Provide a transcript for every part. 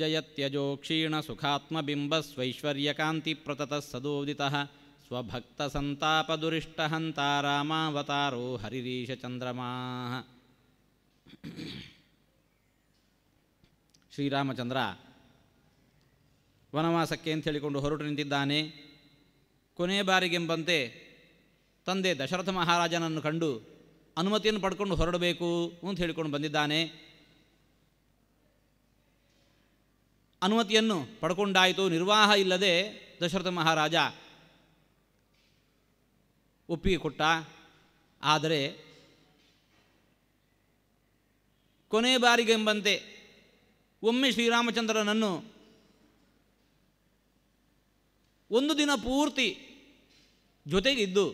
ಜಯತ್ಯಜೋ ಪ್ರತತ ಸದೋದಿತಃ ಹಂತಾರಾಮಾವತಾರೋ ಹರಿರೀಶ ಚಂದ್ರಮಾಹ ಶ್ರೀರಾಮಚಂದ್ರ ವನವಾಸಕ್ಕೆ ಅಂತ ಹೇಳಿಕೊಂಡು ಹೊರಟು ನಿಂತಿದ್ದಾನೆ ಕೊನೆ ಬಾರಿಗೆಂಬಂತೆ ತಂದೆ ದಶರಥ ಮಹಾರಾಜನನ್ನು ಕಂಡು ಅನುಮತಿಯನ್ನು ಪಡ್ಕೊಂಡು ಹೊರಡಬೇಕು ಅಂತ ಹೇಳಿಕೊಂಡು ಬಂದಿದ್ದಾನೆ ಅನುಮತಿಯನ್ನು ಪಡ್ಕೊಂಡಾಯಿತು ನಿರ್ವಾಹ ಇಲ್ಲದೆ ದಶರಥ ಮಹಾರಾಜ ಒಪ್ಪಿಗೆ ಕೊಟ್ಟ ಆದರೆ ಕೊನೆ ಬಾರಿಗೆಂಬಂತೆ ಒಮ್ಮೆ ಶ್ರೀರಾಮಚಂದ್ರನನ್ನು ಒಂದು ದಿನ ಪೂರ್ತಿ ಜೊತೆಗಿದ್ದು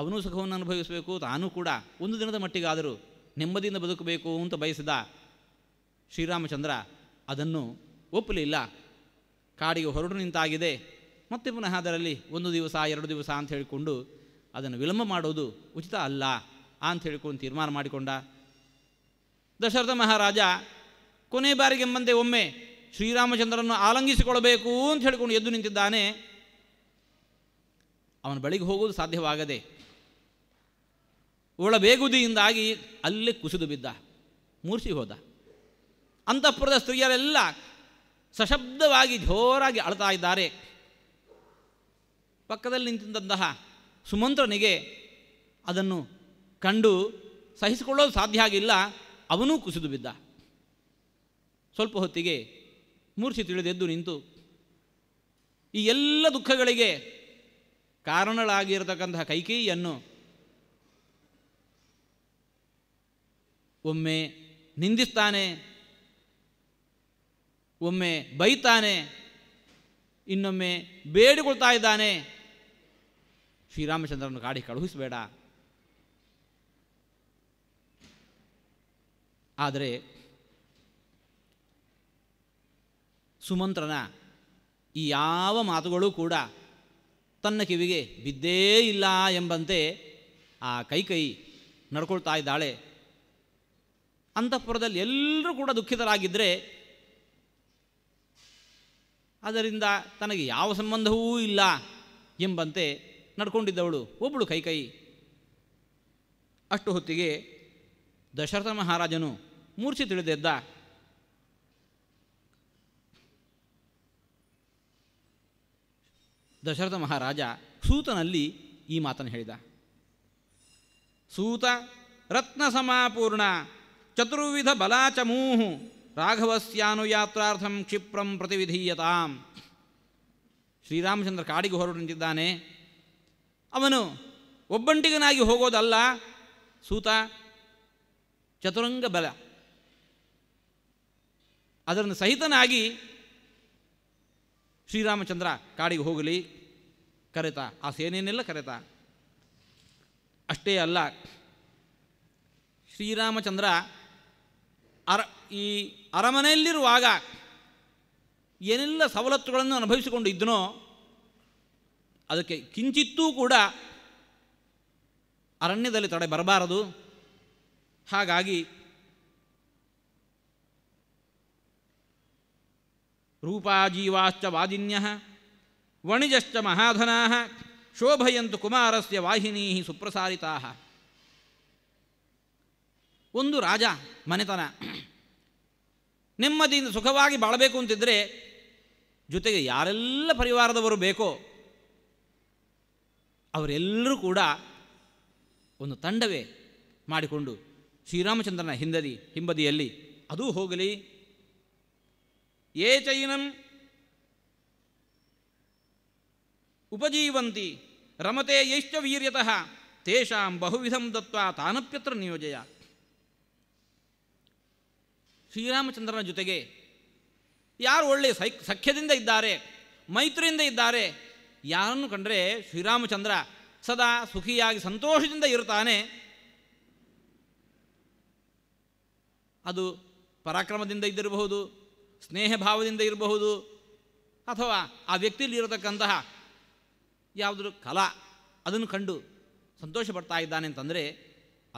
ಅವನು ಸುಖವನ್ನು ಅನುಭವಿಸಬೇಕು ತಾನೂ ಕೂಡ ಒಂದು ದಿನದ ಮಟ್ಟಿಗಾದರೂ ನೆಮ್ಮದಿಯಿಂದ ಬದುಕಬೇಕು ಅಂತ ಬಯಸಿದ ಶ್ರೀರಾಮಚಂದ್ರ ಅದನ್ನು ಒಪ್ಪಲಿಲ್ಲ ಕಾಡಿಗೆ ಹೊರಟು ನಿಂತಾಗಿದೆ ಮತ್ತೆ ಪುನಃ ಅದರಲ್ಲಿ ಒಂದು ದಿವಸ ಎರಡು ದಿವಸ ಅಂತ ಹೇಳಿಕೊಂಡು ಅದನ್ನು ವಿಳಂಬ ಮಾಡೋದು ಉಚಿತ ಅಲ್ಲ ಅಂತ ಹೇಳಿಕೊಂಡು ತೀರ್ಮಾನ ಮಾಡಿಕೊಂಡ ದಶರಥ ಮಹಾರಾಜ ಕೊನೆ ಬಾರಿಗೆ ಮುಂದೆ ಒಮ್ಮೆ ಶ್ರೀರಾಮಚಂದ್ರನನ್ನು ಆಲಂಗಿಸಿಕೊಳ್ಳಬೇಕು ಅಂತ ಹೇಳಿಕೊಂಡು ಎದ್ದು ನಿಂತಿದ್ದಾನೆ ಅವನ ಬಳಿಗೆ ಹೋಗುವುದು ಸಾಧ್ಯವಾಗದೆ ಒಳ ಬೇಗುದಿಯಿಂದಾಗಿ ಅಲ್ಲೇ ಕುಸಿದು ಬಿದ್ದ ಮೂರ್ಸಿ ಹೋದ ಅಂತಃಪುರದ ಸ್ತ್ರೀಯರೆಲ್ಲ ಸಶಬ್ದವಾಗಿ ಜೋರಾಗಿ ಅಳ್ತಾ ಇದ್ದಾರೆ ಪಕ್ಕದಲ್ಲಿ ನಿಂತಿದ್ದಂತಹ ಸುಮಂತ್ರನಿಗೆ ಅದನ್ನು ಕಂಡು ಸಹಿಸಿಕೊಳ್ಳೋದು ಸಾಧ್ಯ ಆಗಿಲ್ಲ ಅವನೂ ಕುಸಿದು ಬಿದ್ದ ಸ್ವಲ್ಪ ಹೊತ್ತಿಗೆ ಮೂರ್ಛಿ ತಿಳಿದೆದ್ದು ನಿಂತು ಈ ಎಲ್ಲ ದುಃಖಗಳಿಗೆ ಕಾರಣಗಳಾಗಿರತಕ್ಕಂತಹ ಕೈಕೇಯಿಯನ್ನು ಒಮ್ಮೆ ನಿಂದಿಸ್ತಾನೆ ಒಮ್ಮೆ ಬೈತಾನೆ ಇನ್ನೊಮ್ಮೆ ಬೇಡಿಕೊಳ್ತಾ ಇದ್ದಾನೆ ಶ್ರೀರಾಮಚಂದ್ರನ ಗಾಡಿ ಕಳುಹಿಸಬೇಡ ಆದರೆ ಸುಮಂತ್ರನ ಈ ಯಾವ ಮಾತುಗಳು ಕೂಡ ತನ್ನ ಕಿವಿಗೆ ಬಿದ್ದೇ ಇಲ್ಲ ಎಂಬಂತೆ ಆ ಕೈ ಕೈ ನಡ್ಕೊಳ್ತಾ ಇದ್ದಾಳೆ ಅಂತಃಪುರದಲ್ಲಿ ಎಲ್ಲರೂ ಕೂಡ ದುಃಖಿತರಾಗಿದ್ದರೆ ಅದರಿಂದ ತನಗೆ ಯಾವ ಸಂಬಂಧವೂ ಇಲ್ಲ ಎಂಬಂತೆ ನಡ್ಕೊಂಡಿದ್ದವಳು ಒಬ್ಬಳು ಕೈಕೈ ಅಷ್ಟು ಹೊತ್ತಿಗೆ ದಶರಥ ಮಹಾರಾಜನು ಮೂರ್ಛೆ ತಿಳಿದೆದ್ದ ದಶರಥ ಮಹಾರಾಜ ಸೂತನಲ್ಲಿ ಈ ಮಾತನ್ನು ಹೇಳಿದ ಸೂತ ರತ್ನ ಸಮಾಪೂರ್ಣ ಚತುರ್ವಿಧ ಬಲಾಚಮೂಹು ರಾಘವಸ್ಯಾನುಯಾತ್ರಾರ್ಥಂ ಕ್ಷಿಪ್ರಂ ಪ್ರತಿವಿಧೀಯತಾಂ ಶ್ರೀರಾಮಚಂದ್ರ ಕಾಡಿಗೆ ಹೊರಟು ನಿಂತಿದ್ದಾನೆ ಅವನು ಒಬ್ಬಂಟಿಗನಾಗಿ ಹೋಗೋದಲ್ಲ ಸೂತ ಚತುರಂಗ ಬಲ ಅದನ್ನು ಸಹಿತನಾಗಿ ಶ್ರೀರಾಮಚಂದ್ರ ಕಾಡಿಗೆ ಹೋಗಲಿ ಕರೆತ ಆ ಸೇನೆಯನ್ನೆಲ್ಲ ಕರೆತ ಅಷ್ಟೇ ಅಲ್ಲ ಶ್ರೀರಾಮಚಂದ್ರ ಅರ ಈ ಅರಮನೆಯಲ್ಲಿರುವಾಗ ಏನೆಲ್ಲ ಸವಲತ್ತುಗಳನ್ನು ಅನುಭವಿಸಿಕೊಂಡಿದ್ದನೋ ಅದಕ್ಕೆ ಕಿಂಚಿತ್ತೂ ಕೂಡ ಅರಣ್ಯದಲ್ಲಿ ತಡೆ ಬರಬಾರದು ಹಾಗಾಗಿ ರೂಪಾಜೀವಾಶ್ಚ ವಾದಿನ್ಯ ವಣಿಜಶ್ಚ ಮಹಾಧನಾ ಶೋಭಯಂತು ಕುಮಾರಸ್ಯ ವಾಹಿನೀ ಸುಪ್ರಸಾರಿತಾ ಒಂದು ರಾಜ ಮನೆತನ ನೆಮ್ಮದಿಯಿಂದ ಸುಖವಾಗಿ ಬಾಳಬೇಕು ಅಂತಿದ್ದರೆ ಜೊತೆಗೆ ಯಾರೆಲ್ಲ ಪರಿವಾರದವರು ಬೇಕೋ ಅವರೆಲ್ಲರೂ ಕೂಡ ಒಂದು ತಂಡವೇ ಮಾಡಿಕೊಂಡು ಶ್ರೀರಾಮಚಂದ್ರನ ಹಿಂದದಿ ಹಿಂಬದಿಯಲ್ಲಿ ಅದೂ ಹೋಗಲಿ ಏ ಚೈನಂ ಉಪಜೀವಂತಿ ರಮತೆ ಯೈಶ್ಚ ವೀರ್ಯತಃ ತೇಷಾಂ ಬಹುವಿಧಂ ದತ್ವ ತಾನಪ್ಯತ್ರ ನಿಯೋಜಯ ಶ್ರೀರಾಮಚಂದ್ರನ ಜೊತೆಗೆ ಯಾರು ಒಳ್ಳೆಯ ಸೈ ಸಖ್ಯದಿಂದ ಇದ್ದಾರೆ ಮೈತ್ರಿಯಿಂದ ಇದ್ದಾರೆ ಯಾರನ್ನು ಕಂಡರೆ ಶ್ರೀರಾಮಚಂದ್ರ ಸದಾ ಸುಖಿಯಾಗಿ ಸಂತೋಷದಿಂದ ಇರುತ್ತಾನೆ ಅದು ಪರಾಕ್ರಮದಿಂದ ಇದ್ದಿರಬಹುದು ಸ್ನೇಹ ಭಾವದಿಂದ ಇರಬಹುದು ಅಥವಾ ಆ ವ್ಯಕ್ತಿಯಲ್ಲಿ ಇರತಕ್ಕಂತಹ ಯಾವುದ್ರ ಕಲಾ ಅದನ್ನು ಕಂಡು ಸಂತೋಷ ಪಡ್ತಾ ಇದ್ದಾನೆ ಅಂತಂದರೆ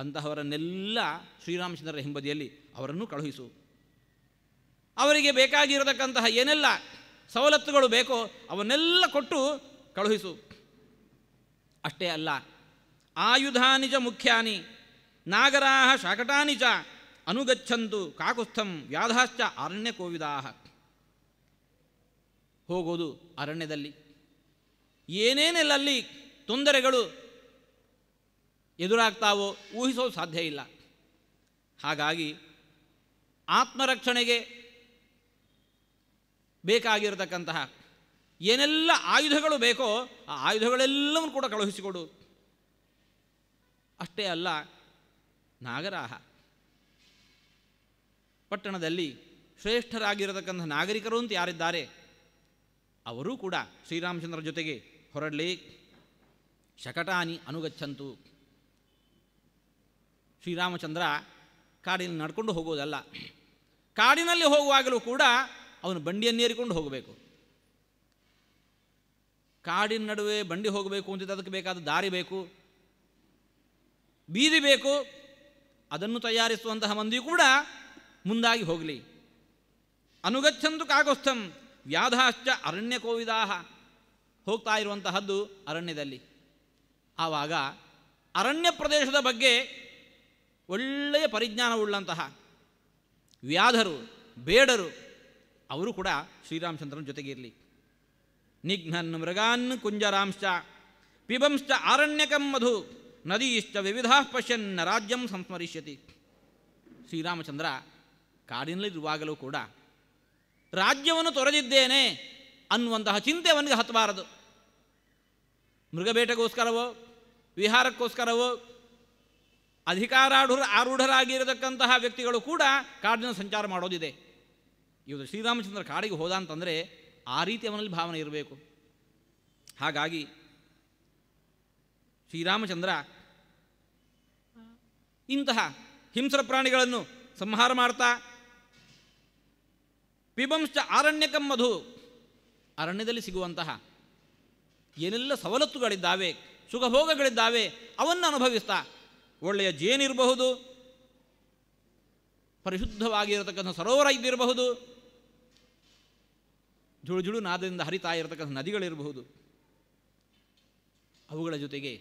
ಅಂತಹವರನ್ನೆಲ್ಲ ಶ್ರೀರಾಮಚಂದ್ರರ ಹಿಂಬದಿಯಲ್ಲಿ ಅವರನ್ನು ಕಳುಹಿಸು ಅವರಿಗೆ ಬೇಕಾಗಿರತಕ್ಕಂತಹ ಏನೆಲ್ಲ ಸವಲತ್ತುಗಳು ಬೇಕೋ ಅವನ್ನೆಲ್ಲ ಕೊಟ್ಟು ಕಳುಹಿಸು ಅಷ್ಟೇ ಅಲ್ಲ ಆಯುಧಾನಿ ಮುಖ್ಯಾನಿ ನಾಗರಾಹ ಶಾಕಟಾನಿಜ ಚ ಅನುಗಚ್ಚಂತು ಕಾಕುಸ್ಥಂ ವ್ಯಾಧಾಶ್ಚ ಅರಣ್ಯ ಕೋವಿದಾಹ ಹೋಗೋದು ಅರಣ್ಯದಲ್ಲಿ ಏನೇನೆಲ್ಲಲ್ಲಿ ತೊಂದರೆಗಳು ಎದುರಾಗ್ತಾವೋ ಊಹಿಸೋದು ಸಾಧ್ಯ ಇಲ್ಲ ಹಾಗಾಗಿ ಆತ್ಮರಕ್ಷಣೆಗೆ ಬೇಕಾಗಿರತಕ್ಕಂತಹ ಏನೆಲ್ಲ ಆಯುಧಗಳು ಬೇಕೋ ಆ ಆಯುಧಗಳೆಲ್ಲವನ್ನು ಕೂಡ ಕಳುಹಿಸಿಕೊಡು ಅಷ್ಟೇ ಅಲ್ಲ ನಾಗರಾಹ ಪಟ್ಟಣದಲ್ಲಿ ಶ್ರೇಷ್ಠರಾಗಿರತಕ್ಕಂಥ ನಾಗರಿಕರು ಅಂತ ಯಾರಿದ್ದಾರೆ ಅವರೂ ಕೂಡ ಶ್ರೀರಾಮಚಂದ್ರ ಜೊತೆಗೆ ಹೊರಡಲಿ ಶಕಟಾನಿ ಅನುಗಚ್ಚಂತು ಶ್ರೀರಾಮಚಂದ್ರ ಕಾಡಿನಲ್ಲಿ ನಡ್ಕೊಂಡು ಹೋಗೋದಲ್ಲ ಕಾಡಿನಲ್ಲಿ ಹೋಗುವಾಗಲೂ ಕೂಡ ಅವನು ಬಂಡಿಯನ್ನೇರಿಕೊಂಡು ಹೋಗಬೇಕು ಕಾಡಿನ ನಡುವೆ ಬಂಡಿ ಹೋಗಬೇಕು ಅಂತಿದ್ದ ಅದಕ್ಕೆ ಬೇಕಾದ ದಾರಿ ಬೇಕು ಬೀದಿ ಬೇಕು ಅದನ್ನು ತಯಾರಿಸುವಂತಹ ಮಂದಿ ಕೂಡ ಮುಂದಾಗಿ ಹೋಗಲಿ ಅನುಗಚ್ಚಂತು ಕಾಗೋಸ್ಥಂ ವ್ಯಾಧಾಶ್ಚ ಅರಣ್ಯ ಕೋವಿದಾಹ ಹೋಗ್ತಾ ಇರುವಂತಹದ್ದು ಅರಣ್ಯದಲ್ಲಿ ಆವಾಗ ಅರಣ್ಯ ಪ್ರದೇಶದ ಬಗ್ಗೆ ಒಳ್ಳೆಯ ಪರಿಜ್ಞಾನವುಳ್ಳಂತಹ ವ್ಯಾಧರು ಬೇಡರು ಅವರು ಕೂಡ ಶ್ರೀರಾಮಚಂದ್ರನ ಜೊತೆಗೆ ಇರಲಿ ನಿಘ್ನನ್ ಮೃಗಾನ್ ಕುಂಜರಾಂಶ ಪಿಬಂಶ್ಚ ಆರಣ್ಯಕಂ ಮಧು ನದೀಶ್ಚ ವಿವಿಧ ಪಶ್ಯನ್ನ ರಾಜ್ಯಂ ಸಂಸ್ಮರಿಷ್ಯತಿ ಶ್ರೀರಾಮಚಂದ್ರ ಕಾಡಿನಲ್ಲಿರುವಾಗಲೂ ಕೂಡ ರಾಜ್ಯವನ್ನು ತೊರೆದಿದ್ದೇನೆ ಅನ್ನುವಂತಹ ಚಿಂತೆ ಅವನಿಗೆ ಹತ್ತಬಾರದು ಮೃಗಬೇಟೆಗೋಸ್ಕರವೋ ವಿಹಾರಕ್ಕೋಸ್ಕರವೋ ಅಧಿಕಾರಾಢ ಆರೂಢರಾಗಿರತಕ್ಕಂತಹ ವ್ಯಕ್ತಿಗಳು ಕೂಡ ಕಾಡಿನ ಸಂಚಾರ ಮಾಡೋದಿದೆ ಇವತ್ತು ಶ್ರೀರಾಮಚಂದ್ರ ಕಾಡಿಗೆ ಹೋದ ಅಂತಂದರೆ ಆ ರೀತಿ ಅವನಲ್ಲಿ ಭಾವನೆ ಇರಬೇಕು ಹಾಗಾಗಿ ಶ್ರೀರಾಮಚಂದ್ರ ಇಂತಹ ಹಿಂಸರ ಪ್ರಾಣಿಗಳನ್ನು ಸಂಹಾರ ಮಾಡ್ತಾ ಆರಣ್ಯಕಂ ಮಧು ಅರಣ್ಯದಲ್ಲಿ ಸಿಗುವಂತಹ ಏನೆಲ್ಲ ಸವಲತ್ತುಗಳಿದ್ದಾವೆ ಸುಖಭೋಗಗಳಿದ್ದಾವೆ ಅವನ್ನು ಅನುಭವಿಸ್ತಾ ಒಳ್ಳೆಯ ಜೇನಿರಬಹುದು ಪರಿಶುದ್ಧವಾಗಿರತಕ್ಕಂಥ ಸರೋವರ ಇದ್ದಿರಬಹುದು ಜುಳು ಜುಳು ನಾದದಿಂದ ಹರಿತಾ ಇರತಕ್ಕಂಥ ನದಿಗಳಿರಬಹುದು ಅವುಗಳ ಜೊತೆಗೆ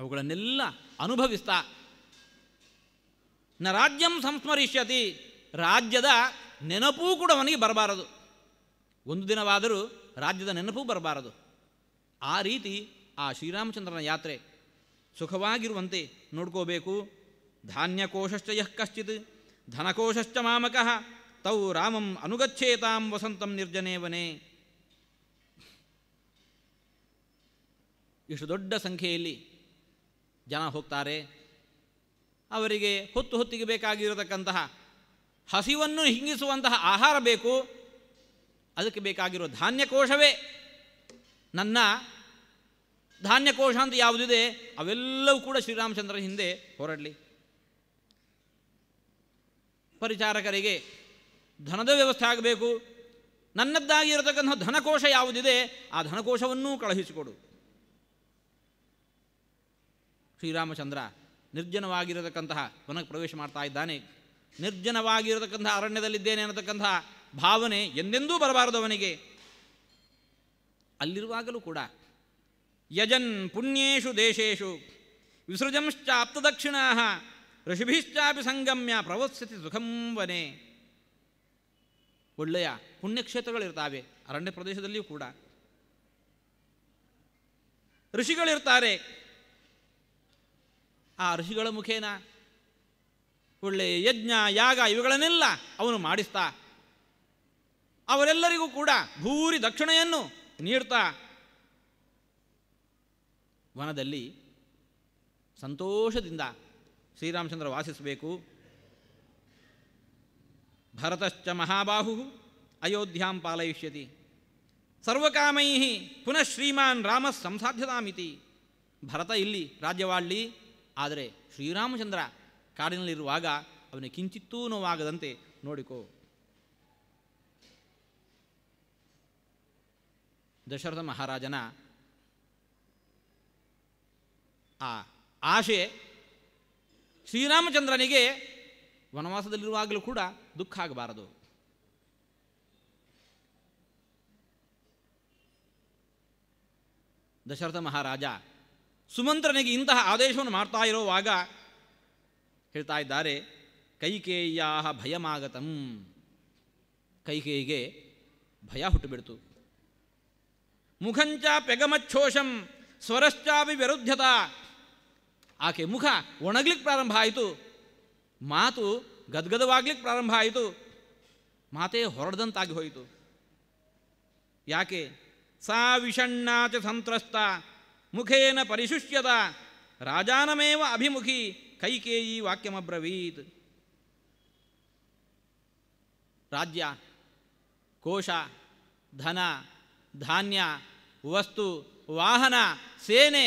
ಅವುಗಳನ್ನೆಲ್ಲ ಅನುಭವಿಸ್ತಾ ನ ರಾಜ್ಯಂ ಸಂಸ್ಮರಿಷ್ಯತಿ ರಾಜ್ಯದ ನೆನಪೂ ಕೂಡ ಅವನಿಗೆ ಬರಬಾರದು ಒಂದು ದಿನವಾದರೂ ರಾಜ್ಯದ ನೆನಪೂ ಬರಬಾರದು ಆ ರೀತಿ ಆ ಶ್ರೀರಾಮಚಂದ್ರನ ಯಾತ್ರೆ ಸುಖವಾಗಿರುವಂತೆ ನೋಡ್ಕೋಬೇಕು ಧಾನ್ಯಕೋಶ್ಚ ಯಶ್ಚಿತ್ ಧನಕೋಶ್ಚ ಮಾಮಕಃ ತೌ ರಾಮಂ ಅನುಗಚ್ಛೇತಾಂ ವಸಂತಂ ನಿರ್ಜನೇವನೇ ಇಷ್ಟು ದೊಡ್ಡ ಸಂಖ್ಯೆಯಲ್ಲಿ ಜನ ಹೋಗ್ತಾರೆ ಅವರಿಗೆ ಹೊತ್ತು ಹೊತ್ತಿಗೆ ಬೇಕಾಗಿರತಕ್ಕಂತಹ ಹಸಿವನ್ನು ಹಿಂಗಿಸುವಂತಹ ಆಹಾರ ಬೇಕು ಅದಕ್ಕೆ ಬೇಕಾಗಿರೋ ಧಾನ್ಯಕೋಶವೇ ನನ್ನ ಧಾನ್ಯಕೋಶ ಅಂತ ಯಾವುದಿದೆ ಅವೆಲ್ಲವೂ ಕೂಡ ಶ್ರೀರಾಮಚಂದ್ರನ ಹಿಂದೆ ಹೊರಡಲಿ ಪರಿಚಾರಕರಿಗೆ ಧನದ ವ್ಯವಸ್ಥೆ ಆಗಬೇಕು ನನ್ನದ್ದಾಗಿ ಇರತಕ್ಕಂಥ ಧನಕೋಶ ಯಾವುದಿದೆ ಆ ಧನಕೋಶವನ್ನೂ ಕಳುಹಿಸಿಕೊಡು ಶ್ರೀರಾಮಚಂದ್ರ ನಿರ್ಜನವಾಗಿರತಕ್ಕಂತಹ ವನಕ್ಕೆ ಪ್ರವೇಶ ಮಾಡ್ತಾ ಇದ್ದಾನೆ ನಿರ್ಜನವಾಗಿರತಕ್ಕಂಥ ಅರಣ್ಯದಲ್ಲಿದ್ದೇನೆ ಅನ್ನತಕ್ಕಂತಹ ಭಾವನೆ ಎಂದೆಂದೂ ಬರಬಾರದು ಅವನಿಗೆ ಅಲ್ಲಿರುವಾಗಲೂ ಕೂಡ ಯಜನ್ ಪುಣ್ಯೇಶು ದೇಶು ವಿಸೃಜಂಶ್ಚಾಪ್ತದಕ್ಷಿಣಾ ಋಷಿಭಿಶ್ಚಾಪಿ ಸಂಗಮ್ಯ ಪ್ರವತ್ಸತಿ ಸುಖಂ ಒಳ್ಳೆಯ ಪುಣ್ಯಕ್ಷೇತ್ರಗಳಿರ್ತಾವೆ ಅರಣ್ಯ ಪ್ರದೇಶದಲ್ಲಿಯೂ ಕೂಡ ಋಷಿಗಳಿರ್ತಾರೆ ಆ ಋಷಿಗಳ ಮುಖೇನ ಒಳ್ಳೆಯ ಯಜ್ಞ ಯಾಗ ಇವುಗಳನ್ನೆಲ್ಲ ಅವನು ಮಾಡಿಸ್ತಾ ಅವರೆಲ್ಲರಿಗೂ ಕೂಡ ಭೂರಿ ದಕ್ಷಿಣೆಯನ್ನು ನೀಡ್ತಾ ವನದಲ್ಲಿ ಸಂತೋಷದಿಂದ ಶ್ರೀರಾಮಚಂದ್ರ ವಾಸಿಸಬೇಕು ಭರತಶ್ಚ ಮಹಾಬಾಹು ಅಯೋಧ್ಯಾಂ ಪಾಲಯಿಷ್ಯತಿ ಸರ್ವಕಾಮೈ ಪುನಃ ಶ್ರೀಮಾನ್ ರಾಮ ಸಂಸಾಧ್ಯತಾಮಿತಿ ಭರತ ಇಲ್ಲಿ ರಾಜ್ಯವಾಳ್ಳಿ ಆದರೆ ಶ್ರೀರಾಮಚಂದ್ರ ಕಾಡಿನಲ್ಲಿರುವಾಗ ಅವನು ಕಿಂಚಿತ್ತೂ ನೋವಾಗದಂತೆ ನೋಡಿಕೋ ದಶರಥ ಮಹಾರಾಜನ ಆ ಆಶೆ ಶ್ರೀರಾಮಚಂದ್ರನಿಗೆ ವನವಾಸದಲ್ಲಿರುವಾಗಲೂ ಕೂಡ ದುಃಖ ಆಗಬಾರದು ದಶರಥ ಮಹಾರಾಜ ಸುಮಂತ್ರನಿಗೆ ಇಂತಹ ಆದೇಶವನ್ನು ಮಾಡ್ತಾ ಇರೋವಾಗ ಹೇಳ್ತಾ ಇದ್ದಾರೆ ಕೈಕೇಯ್ಯಾ ಭಯಮಾಗತಂ ಕೈಕೇಯಿಗೆ ಭಯ ಹುಟ್ಟುಬಿಡ್ತು ಮುಖಂಚ ಪೆಗಮಚ್ಛೋಷಂ ಸ್ವರಶ್ಚಾಪಿ ವಿರುದ್ಧತ ಆಕೆ ಮುಖ ಒಣಗ್ಲಿಕ್ಕೆ ಪ್ರಾರಂಭ ಆಯಿತು ಮಾತು ಗದ್ಗದವಾಗ್ಲಿಕ್ಕೆ ಪ್ರಾರಂಭ ಆಯಿತು ಮಾತೇ ಹೊರಡದಂತಾಗಿ ಹೋಯಿತು ಯಾಕೆ ಸಾ ವಿಷಣ್ಣಾಚ ಸಂತ್ರಸ್ತ ಮುಖೇನ ಪರಿಶುಷ್ಯತ ರಾಜಾನಮೇವ ಅಭಿಮುಖಿ ಕೈಕೇಯಿ ವಾಕ್ಯಮಬ್ರವೀತ್ ರಾಜ್ಯ ಕೋಶ ಧನ ಧಾನ್ಯ ವಸ್ತು ವಾಹನ ಸೇನೆ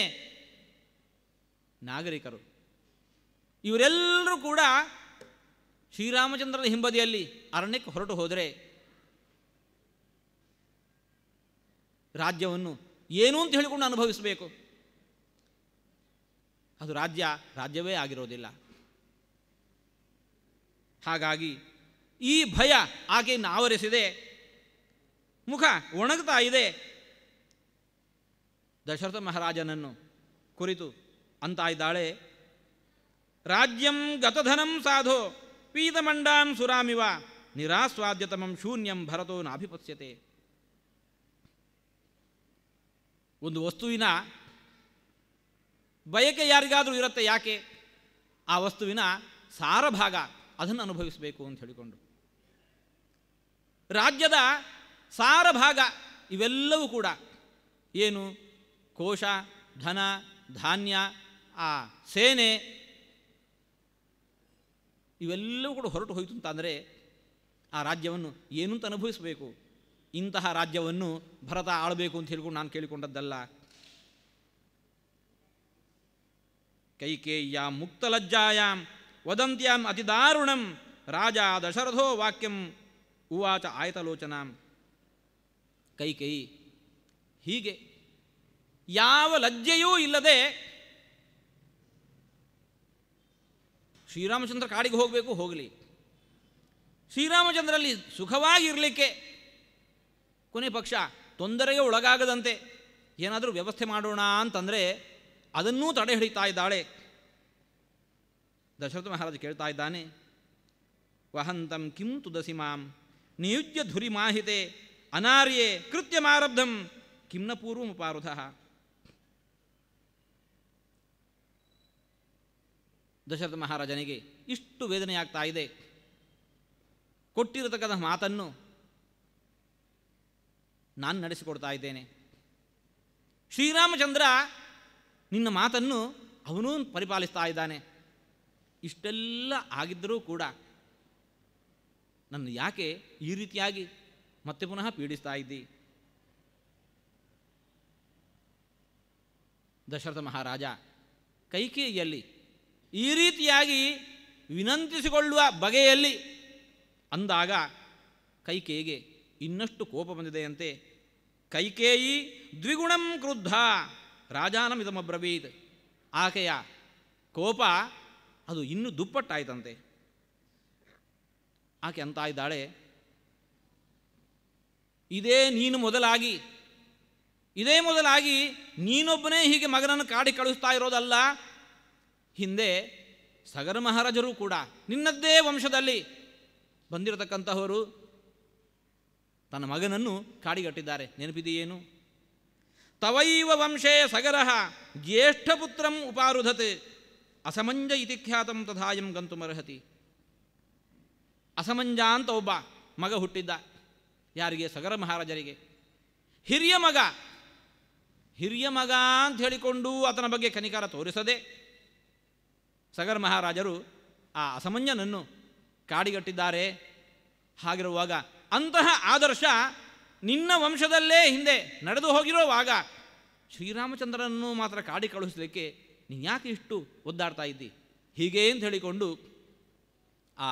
ನಾಗರಿಕರು ಇವರೆಲ್ಲರೂ ಕೂಡ ಶ್ರೀರಾಮಚಂದ್ರನ ಹಿಂಬದಿಯಲ್ಲಿ ಅರಣ್ಯಕ್ಕೆ ಹೊರಟು ಹೋದರೆ ರಾಜ್ಯವನ್ನು ಏನು ಅಂತ ಹೇಳಿಕೊಂಡು ಅನುಭವಿಸಬೇಕು ಅದು ರಾಜ್ಯ ರಾಜ್ಯವೇ ಆಗಿರೋದಿಲ್ಲ ಹಾಗಾಗಿ ಈ ಭಯ ಆಕೆಯನ್ನು ಆವರಿಸಿದೆ ಮುಖ ಒಣಗ್ತಾ ಇದೆ ದಶರಥ ಮಹಾರಾಜನನ್ನು ಕುರಿತು ಅಂತ ಇದ್ದಾಳೆ ರಾಜ್ಯಂ ಗತಧನಂ ಸಾಧೋ ಪೀತಮಂಡಾಂ ಸುರಾಮಿವ ನಿರಾಸ್ವಾದ್ಯತಮಂ ಶೂನ್ಯಂ ಭರತೋ ನಾಭಿಪತ್ಸ್ಯತೆ ಒಂದು ವಸ್ತುವಿನ ಬಯಕೆ ಯಾರಿಗಾದರೂ ಇರುತ್ತೆ ಯಾಕೆ ಆ ವಸ್ತುವಿನ ಸಾರಭಾಗ ಭಾಗ ಅದನ್ನು ಅನುಭವಿಸಬೇಕು ಅಂತ ಹೇಳಿಕೊಂಡು ರಾಜ್ಯದ ಸಾರಭಾಗ ಇವೆಲ್ಲವೂ ಕೂಡ ಏನು ಕೋಶ ಧನ ಧಾನ್ಯ ಆ ಸೇನೆ ಇವೆಲ್ಲವೂ ಕೂಡ ಹೊರಟು ಹೋಯಿತು ಅಂತಂದರೆ ಆ ರಾಜ್ಯವನ್ನು ಏನು ಅಂತ ಅನುಭವಿಸಬೇಕು ಇಂತಹ ರಾಜ್ಯವನ್ನು ಭರತ ಆಳಬೇಕು ಅಂತ ಹೇಳ್ಕೊಂಡು ನಾನು ಕೇಳಿಕೊಂಡದ್ದಲ್ಲ ಕೈಕೇಯ್ಯಾಂ ಮುಕ್ತಲಜ್ಜಾಯಾಂ ವದಂತ್ಯಾಂ ಅತಿ ದಾರುಣಂ ರಾಜ ದಶರಥೋ ವಾಕ್ಯಂ ಉವಾಚ ಆಯತಲೋಚನಾಂ ಕೈಕೇಯಿ ಹೀಗೆ ಯಾವ ಲಜ್ಜೆಯೂ ಇಲ್ಲದೆ ಶ್ರೀರಾಮಚಂದ್ರ ಕಾಡಿಗೆ ಹೋಗಬೇಕು ಹೋಗಲಿ ಶ್ರೀರಾಮಚಂದ್ರಲ್ಲಿ ಸುಖವಾಗಿರಲಿಕ್ಕೆ ಕೊನೆ ಪಕ್ಷ ತೊಂದರೆಗೆ ಒಳಗಾಗದಂತೆ ಏನಾದರೂ ವ್ಯವಸ್ಥೆ ಮಾಡೋಣ ಅಂತಂದರೆ ಅದನ್ನೂ ತಡೆ ಹಿಡಿತಾ ಇದ್ದಾಳೆ ದಶರಥ ಮಹಾರಾಜ ಕೇಳ್ತಾ ಇದ್ದಾನೆ ವಹಂತಂ ಕಿಂ ದಸಿ ಮಾಂ ನಿಯುಜ್ಯ ಧುರಿ ಮಾಹಿತೆ ಅನಾರ್ಯೆ ಕೃತ್ಯಮಾರಬ್ಧಂ ಕಿಂನ ಪೂರ್ವಮಪಾರುಧ ದಶರಥ ಮಹಾರಾಜನಿಗೆ ಇಷ್ಟು ವೇದನೆಯಾಗ್ತಾ ಇದೆ ಕೊಟ್ಟಿರತಕ್ಕಂಥ ಮಾತನ್ನು ನಾನು ನಡೆಸಿಕೊಡ್ತಾ ಇದ್ದೇನೆ ಶ್ರೀರಾಮಚಂದ್ರ ನಿನ್ನ ಮಾತನ್ನು ಅವನೂ ಪರಿಪಾಲಿಸ್ತಾ ಇದ್ದಾನೆ ಇಷ್ಟೆಲ್ಲ ಆಗಿದ್ದರೂ ಕೂಡ ನನ್ನ ಯಾಕೆ ಈ ರೀತಿಯಾಗಿ ಮತ್ತೆ ಪುನಃ ಪೀಡಿಸ್ತಾ ಇದ್ದಿ ದಶರಥ ಮಹಾರಾಜ ಕೈಕೇಯಲ್ಲಿ ಈ ರೀತಿಯಾಗಿ ವಿನಂತಿಸಿಕೊಳ್ಳುವ ಬಗೆಯಲ್ಲಿ ಅಂದಾಗ ಕೈಕೇಯಿಗೆ ಇನ್ನಷ್ಟು ಕೋಪ ಬಂದಿದೆಯಂತೆ ಕೈಕೇಯಿ ದ್ವಿಗುಣಂ ಕ್ರುದ್ಧ ರಾಜಾನಮಿದಮಬ್ರವೀದ್ ಆಕೆಯ ಕೋಪ ಅದು ಇನ್ನೂ ದುಪ್ಪಟ್ಟಾಯ್ತಂತೆ ಆಕೆ ಅಂತ ಇದ್ದಾಳೆ ಇದೇ ನೀನು ಮೊದಲಾಗಿ ಇದೇ ಮೊದಲಾಗಿ ನೀನೊಬ್ಬನೇ ಹೀಗೆ ಮಗನನ್ನು ಕಾಡಿ ಕಳಿಸ್ತಾ ಇರೋದಲ್ಲ ಹಿಂದೆ ಸಗರ ಮಹಾರಾಜರು ಕೂಡ ನಿನ್ನದ್ದೇ ವಂಶದಲ್ಲಿ ಬಂದಿರತಕ್ಕಂತಹವರು ತನ್ನ ಮಗನನ್ನು ಕಾಡಿಗಟ್ಟಿದ್ದಾರೆ ನೆನಪಿದೆಯೇನು ತವೈವ ವಂಶೇ ಸಗರ ಜ್ಯೇಷ್ಠಪುತ್ರಂ ಉಪಾರುಧತೆ ಅಸಮಂಜ ಇತಿ ಖ್ಯಾತಂ ತಥಾಯಂ ಗಂತುಮರ್ಹತಿ ಅಸಮಂಜ ಅಂತ ಒಬ್ಬ ಮಗ ಹುಟ್ಟಿದ್ದ ಯಾರಿಗೆ ಸಗರ ಮಹಾರಾಜರಿಗೆ ಹಿರಿಯ ಮಗ ಹಿರಿಯ ಮಗ ಅಂತ ಹೇಳಿಕೊಂಡು ಆತನ ಬಗ್ಗೆ ಕನಿಕಾರ ತೋರಿಸದೆ ಸಗರ ಮಹಾರಾಜರು ಆ ಅಸಮಂಜನನ್ನು ಕಾಡಿಗಟ್ಟಿದ್ದಾರೆ ಹಾಗಿರುವಾಗ ಅಂತಹ ಆದರ್ಶ ನಿನ್ನ ವಂಶದಲ್ಲೇ ಹಿಂದೆ ನಡೆದು ಹೋಗಿರೋವಾಗ ಶ್ರೀರಾಮಚಂದ್ರನನ್ನು ಮಾತ್ರ ಕಾಡಿ ಕಳುಹಿಸಲಿಕ್ಕೆ ನೀನು ಯಾಕೆ ಇಷ್ಟು ಒದ್ದಾಡ್ತಾ ಇದ್ದಿ ಹೀಗೆ ಅಂತ ಹೇಳಿಕೊಂಡು ಆ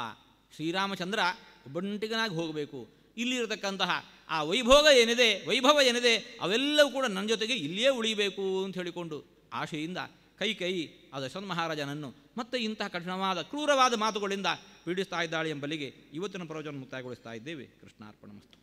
ಶ್ರೀರಾಮಚಂದ್ರ ಒಬ್ಬಂಟಿಗನಾಗಿ ಹೋಗಬೇಕು ಇಲ್ಲಿರತಕ್ಕಂತಹ ಆ ವೈಭೋಗ ಏನಿದೆ ವೈಭವ ಏನಿದೆ ಅವೆಲ್ಲವೂ ಕೂಡ ನನ್ನ ಜೊತೆಗೆ ಇಲ್ಲಿಯೇ ಉಳಿಯಬೇಕು ಅಂತ ಹೇಳಿಕೊಂಡು ಆಶೆಯಿಂದ ಕೈ ಕೈ ಆ ದಶರಥ ಮಹಾರಾಜನನ್ನು ಮತ್ತೆ ಇಂತಹ ಕಠಿಣವಾದ ಕ್ರೂರವಾದ ಮಾತುಗಳಿಂದ ಪೀಡಿಸ್ತಾ ಇದ್ದಾಳೆ ಎಂಬಲಿಗೆ ಇವತ್ತಿನ ಪ್ರವಚನ ಮುಕ್ತಾಯಗೊಳಿಸ್ತಾ ಇದ್ದೇವೆ ಕೃಷ್ಣಾರ್ಪಣ